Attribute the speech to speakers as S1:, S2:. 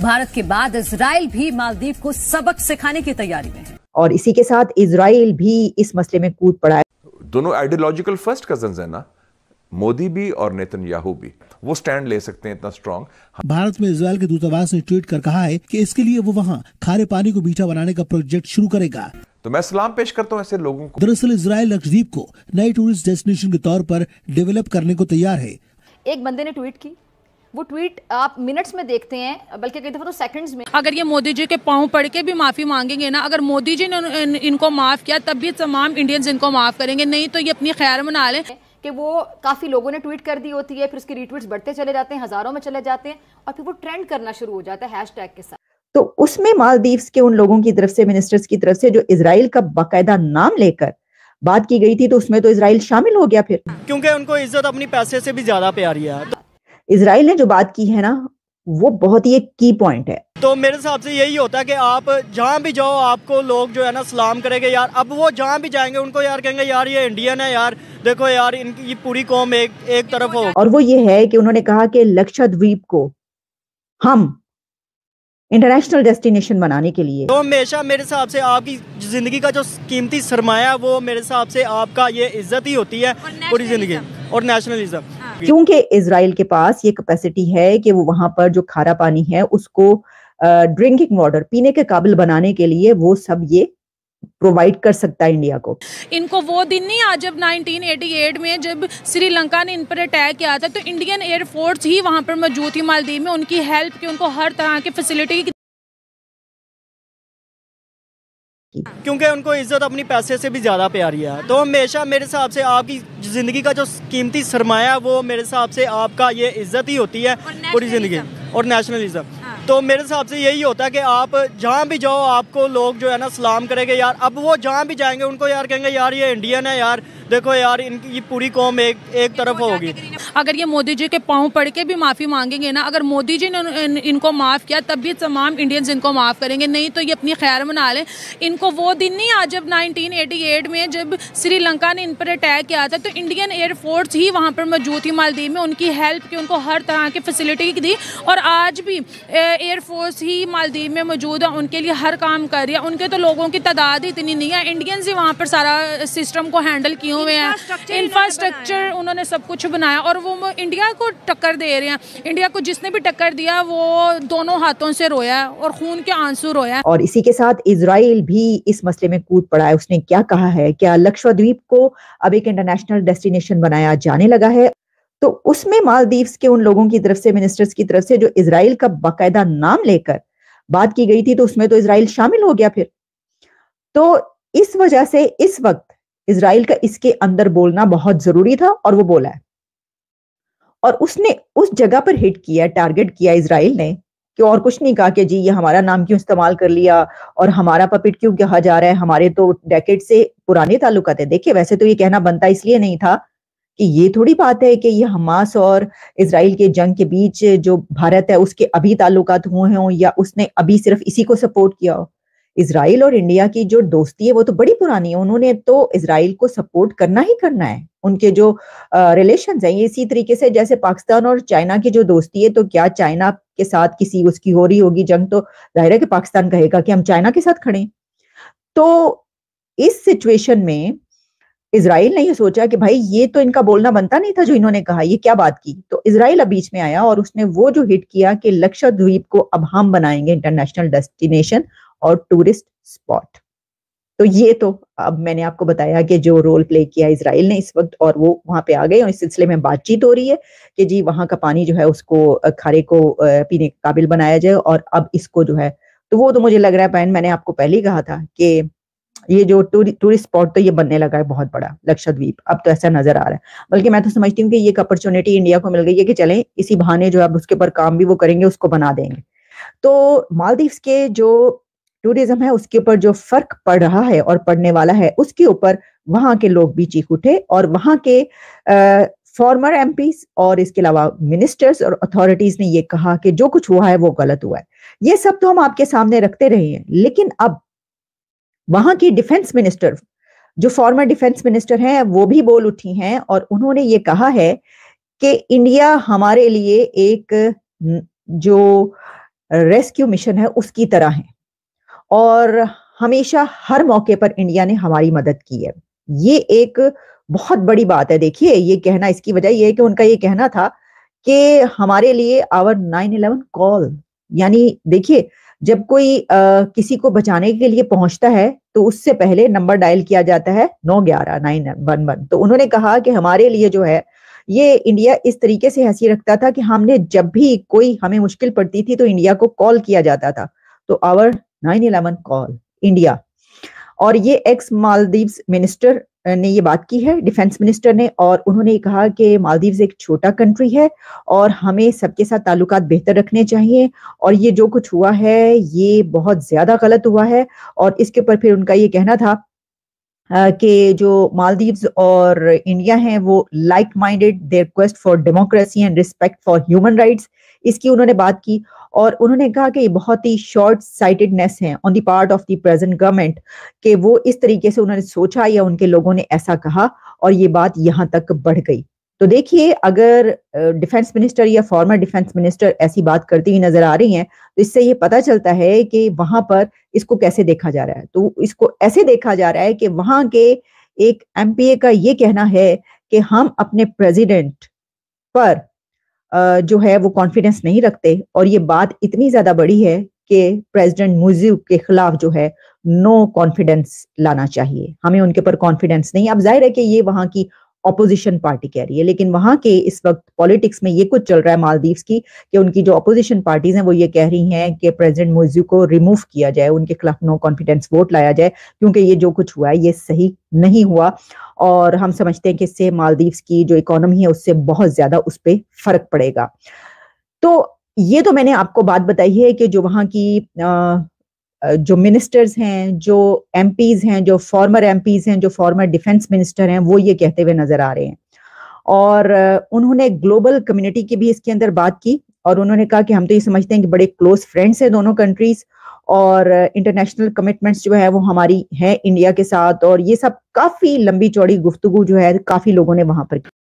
S1: भारत के बाद इसराइल भी मालदीव को सबक सिखाने की तैयारी में है
S2: और इसी के साथ इसराइल भी इस मसले में कूद पड़ा है दोनों आइडियोलॉजिकल फर्स्ट कजन है ना मोदी भी और याहू भी वो स्टैंड ले सकते हैं इतना स्ट्रॉन्ग भारत में इसराइल के दूतावास ने
S1: ट्वीट कर कहा है कि इसके लिए वो वहाँ खारे पानी को मीठा बनाने का प्रोजेक्ट शुरू करेगा
S2: तो मैं सलाम पेश करता हूँ ऐसे लोगों को
S1: दरअसल इसराइल लक्षद्वीप को नए टूरिस्ट डेस्टिनेशन के तौर पर डेवलप करने को तैयार है
S2: एक बंदे ने ट्वीट की वो ट्वीट आप मिनट्स में देखते हैं बल्कि कई दफा तो सेकंड्स में
S1: अगर ये मोदी जी के पाँव पड़ के भी माफी मांगेंगे ना अगर मोदी जी ने इन, इनको माफ किया तब भी तमाम इंडियंस इनको माफ करेंगे नहीं तो ये अपनी खैर मना लें
S2: कि वो काफ़ी लोगों ने ट्वीट कर दी होती है फिर उसके रिट्वीट बढ़ते चले जाते हैं हज़ारों में चले जाते हैं और फिर वो ट्रेंड करना शुरू हो जाता है हैश के साथ तो उसमें मालदीव्स के उन लोगों की तरफ से मिनिस्टर्स की तरफ से जो इसराइल का बाकायदा नाम लेकर बात की गई थी तो उसमें तो इसराइल शामिल हो गया फिर क्योंकि उनको इज्जत अपनी पैसे से भी ज्यादा प्यारी है तो इसराइल ने जो बात की है ना वो बहुत ही एक की पॉइंट है तो मेरे हिसाब से यही होता है कि आप जहाँ भी जाओ आपको लोग जो है ना सलाम करेंगे यार अब वो जहाँ भी जाएंगे उनको यार कहेंगे यार ये इंडियन है यार देखो यार इनकी ये पूरी कौम एक एक तरफ हो और वो ये है कि उन्होंने कहा कि लक्षद्वीप को हम इंटरनेशनल डेस्टिनेशन बनाने के लिए तो हमेशा मेरे हिसाब से आपकी ज़िंदगी का जो कीमती सरमाया वो मेरे हिसाब से आपका ये इज्जत ही होती है पूरी ज़िंदगी और नेशनलिज्म क्योंकि इसराइल के पास ये कैपेसिटी है कि वो वहां पर जो खारा पानी है उसको ड्रिंकिंग वाटर पीने के काबिल बनाने के लिए वो सब ये प्रोवाइड कर सकता है इंडिया को
S1: इनको वो दिन नहीं आज जब 1988 में जब श्रीलंका ने इन पर अटैक किया था तो इंडियन एयरफोर्स ही वहां पर मौजूद थी मालदीव में उनकी हेल्प की उनको हर तरह की फैसिलिटी
S2: क्योंकि उनको इज्जत अपनी पैसे से भी ज्यादा प्यारी है तो हमेशा मेरे हिसाब से आपकी ज़िंदगी का जो कीमती सरमाया वो मेरे हिसाब से आपका ये इज्जत ही होती है पूरी ज़िंदगी और नेशनलिज्म हाँ। तो मेरे हिसाब से यही होता है कि आप जहाँ भी जाओ आपको लोग जो है ना सलाम करेंगे यार अब वो जहाँ भी जाएंगे उनको यार कहेंगे यार ये इंडियन है यार देखो यार इनकी पूरी कौम एक एक तरफ होगी
S1: अगर ये मोदी जी के पाँव पड़ के भी माफ़ी मांगेंगे ना अगर मोदी जी ने इनको माफ़ किया तब भी तमाम इंडियंस इनको माफ़ करेंगे नहीं तो ये अपनी खैर मना लें इनको वो दिन नहीं आज जब 1988 में जब श्रीलंका ने इन पर अटैक किया था तो इंडियन एयरफोर्स ही वहाँ पर मौजूद थी मालदीव में उनकी हेल्प की उनको हर तरह की फैसिलिटी दी और आज भी एयरफोर्स ही मालदीव में मौजूद है उनके लिए हर काम कर रही है उनके तो लोगों की तादाद इतनी नहीं है इंडियंस ही वहाँ पर सारा सिस्टम को हैंडल किए हुए हैं इंफ्रास्ट्रक्चर उन्होंने सब कुछ बनाया और वो इंडिया को टक्कर दे रहे हैं इंडिया को जिसने भी टक्कर दिया वो दोनों हाथों से रोया और खून के आंसू रोया
S2: और इसी के साथ इसराइल भी इस मसले में कूद पड़ा है उसने क्या कहा है क्या लक्षद्वीप को अब एक इंटरनेशनल डेस्टिनेशन बनाया जाने लगा है तो उसमें मालदीव्स के उन लोगों की तरफ से मिनिस्टर्स की तरफ से जो इसराइल का बाकायदा नाम लेकर बात की गई थी तो उसमें तो इसराइल शामिल हो गया फिर तो इस वजह से इस वक्त इसराइल का इसके अंदर बोलना बहुत जरूरी था और वो बोला है और उसने उस जगह पर हिट किया टारगेट किया इसराइल ने कि और कुछ नहीं कहा कि जी ये हमारा नाम क्यों इस्तेमाल कर लिया और हमारा पपिट क्यों कहा जा रहा है हमारे तो डेकेट से पुराने ताल्लुक है देखिए वैसे तो ये कहना बनता इसलिए नहीं था कि ये थोड़ी बात है कि ये हमास और इसराइल के जंग के बीच जो भारत है उसके अभी ताल्लुकात हुए हों या उसने अभी सिर्फ इसी को सपोर्ट किया हो इसराइल और इंडिया की जो दोस्ती है वो तो बड़ी पुरानी है उन्होंने तो इसराइल को सपोर्ट करना ही करना है उनके जो रिलेशन हैं इसी तरीके से जैसे पाकिस्तान और चाइना की जो दोस्ती है तो क्या चाइना के साथ किसी उसकी हो रही होगी जंग तो जाहिर है कि पाकिस्तान कहेगा कि हम चाइना के साथ खड़े तो इस सिचुएशन में इसराइल ने यह सोचा कि भाई ये तो इनका बोलना बनता नहीं था जो इन्होंने कहा ये क्या बात की तो इसराइल अब बीच में आया और उसने वो जो हिट किया कि लक्षद्वीप को अब हम बनाएंगे इंटरनेशनल डेस्टिनेशन और टूरिस्ट स्पॉट तो ये तो अब मैंने आपको बताया कि जो रोल प्ले किया इसराइल ने इस वक्त और वो वहां पे आ गए और इस सिलसिले में बातचीत हो रही है कि जी वहां का पानी जो है उसको खारे को पीने के काबिल बनाया जाए और अब इसको जो है तो वो तो मुझे लग रहा है बहन मैंने आपको पहले ही कहा था कि ये जो टूरिस्ट तूरि, स्पॉट तो ये बनने लगा है बहुत बड़ा लक्षद्वीप अब तो ऐसा नजर आ रहा है बल्कि मैं तो समझती हूँ कि ये एक अपॉर्चुनिटी इंडिया को मिल गई है कि चले इसी बहाने जो अब उसके ऊपर काम भी वो करेंगे उसको बना देंगे तो मालदीव्स के जो टूरिज्म है उसके ऊपर जो फर्क पड़ रहा है और पड़ने वाला है उसके ऊपर वहां के लोग भी चीख उठे और वहां के फॉर्मर एम और इसके अलावा मिनिस्टर्स और अथॉरिटीज ने ये कहा कि जो कुछ हुआ है वो गलत हुआ है ये सब तो हम आपके सामने रखते रहे हैं लेकिन अब वहां की डिफेंस मिनिस्टर जो फॉर्मर डिफेंस मिनिस्टर हैं वो भी बोल उठी हैं और उन्होंने ये कहा है कि इंडिया हमारे लिए एक जो रेस्क्यू मिशन है उसकी तरह है और हमेशा हर मौके पर इंडिया ने हमारी मदद की है ये एक बहुत बड़ी बात है देखिए ये कहना इसकी वजह यह है कि उनका ये कहना था कि हमारे लिए आवर नाइन इलेवन कॉल यानी देखिए जब कोई आ, किसी को बचाने के लिए पहुंचता है तो उससे पहले नंबर डायल किया जाता है नौ ग्यारह नाइन वन वन तो उन्होंने कहा कि हमारे लिए जो है ये इंडिया इस तरीके से हंसी रखता था कि हमने जब भी कोई हमें मुश्किल पड़ती थी तो इंडिया को कॉल किया जाता था तो our nine eleven call India और ये एक्स मालदीव मिनिस्टर ने ये बात की है डिफेंस मिनिस्टर ने और उन्होंने कहा कि मालदीव्स एक छोटा कंट्री है और हमें सबके साथ ताल्लुक बेहतर रखने चाहिए और ये जो कुछ हुआ है ये बहुत ज्यादा गलत हुआ है और इसके ऊपर फिर उनका ये कहना था के जो मालदीव्स और इंडिया हैं वो like minded their quest for democracy and respect for human rights इसकी उन्होंने बात की और उन्होंने कहा कि ये बहुत ही शॉर्ट साइटेडनेस है on the part of the present government कि वो इस तरीके से उन्होंने सोचा या उनके लोगों ने ऐसा कहा और ये बात यहाँ तक बढ़ गई तो देखिए अगर डिफेंस मिनिस्टर या फॉर्मर डिफेंस मिनिस्टर ऐसी बात करती हुई नजर आ रही हैं तो इससे ये पता चलता है कि वहां पर इसको कैसे देखा जा रहा है तो इसको ऐसे देखा जा रहा है कि वहां के एक एमपीए का ये कहना है कि हम अपने प्रेसिडेंट पर जो है वो कॉन्फिडेंस नहीं रखते और ये बात इतनी ज्यादा बड़ी है कि प्रेसिडेंट मुजीब के खिलाफ जो है नो no कॉन्फिडेंस लाना चाहिए हमें उनके ऊपर कॉन्फिडेंस नहीं अब जाहिर है कि ये वहां की अपोजिशन पार्टी कह रही है लेकिन वहां के इस वक्त पॉलिटिक्स में ये कुछ चल रहा है मालदीव्स की कि उनकी जो अपोजिशन पार्टीज हैं वो ये कह रही हैं कि प्रेसिडेंट मोजू को रिमूव किया जाए उनके खिलाफ नो कॉन्फिडेंस वोट लाया जाए क्योंकि ये जो कुछ हुआ है ये सही नहीं हुआ और हम समझते हैं कि इससे मालदीव्स की जो इकोनॉमी है उससे बहुत ज्यादा उस पर फर्क पड़ेगा तो ये तो मैंने आपको बात बताई है कि जो वहां की आ, जो मिनिस्टर्स हैं जो एम हैं जो फॉर्मर एम हैं जो फॉर्मर डिफेंस मिनिस्टर हैं वो ये कहते हुए नजर आ रहे हैं और उन्होंने ग्लोबल कम्युनिटी की भी इसके अंदर बात की और उन्होंने कहा कि हम तो ये समझते हैं कि बड़े क्लोज फ्रेंड्स हैं दोनों कंट्रीज और इंटरनेशनल कमिटमेंट्स जो है वो हमारी है इंडिया के साथ और ये सब काफी लंबी चौड़ी गुफ्तगु जो है काफी लोगों ने वहां पर की